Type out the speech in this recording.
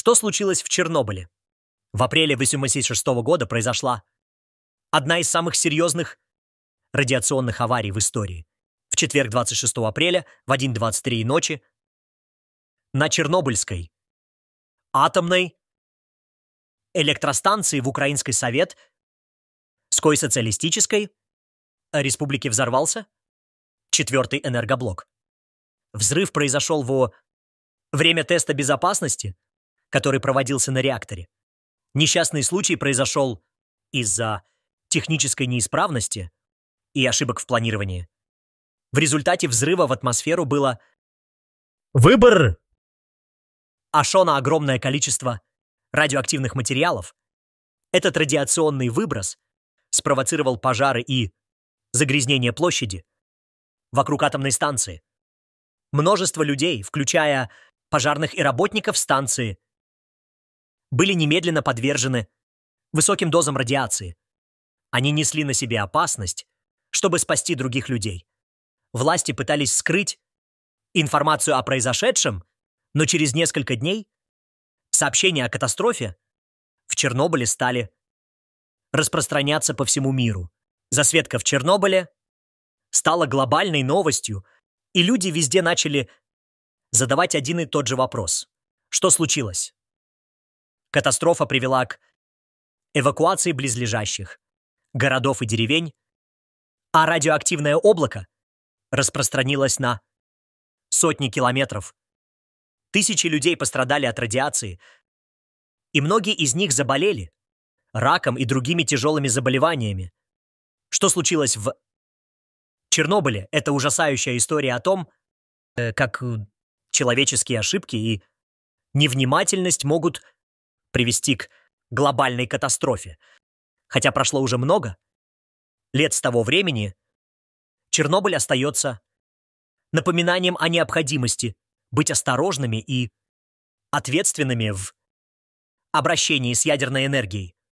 Что случилось в Чернобыле? В апреле 1986 года произошла одна из самых серьезных радиационных аварий в истории. В четверг 26 апреля в 1.23 ночи на Чернобыльской атомной электростанции в Украинской Совет Ской социалистической республики взорвался четвертый энергоблок. Взрыв произошел во время теста безопасности – который проводился на реакторе. Несчастный случай произошел из-за технической неисправности и ошибок в планировании. В результате взрыва в атмосферу было выбор Ашона огромное количество радиоактивных материалов. Этот радиационный выброс спровоцировал пожары и загрязнение площади вокруг атомной станции. Множество людей, включая пожарных и работников станции, были немедленно подвержены высоким дозам радиации. Они несли на себе опасность, чтобы спасти других людей. Власти пытались скрыть информацию о произошедшем, но через несколько дней сообщения о катастрофе в Чернобыле стали распространяться по всему миру. Засветка в Чернобыле стала глобальной новостью, и люди везде начали задавать один и тот же вопрос. Что случилось? Катастрофа привела к эвакуации близлежащих городов и деревень, а радиоактивное облако распространилось на сотни километров. Тысячи людей пострадали от радиации, и многие из них заболели раком и другими тяжелыми заболеваниями. Что случилось в Чернобыле – это ужасающая история о том, э, как э, человеческие ошибки и невнимательность могут привести к глобальной катастрофе. Хотя прошло уже много лет с того времени, Чернобыль остается напоминанием о необходимости быть осторожными и ответственными в обращении с ядерной энергией.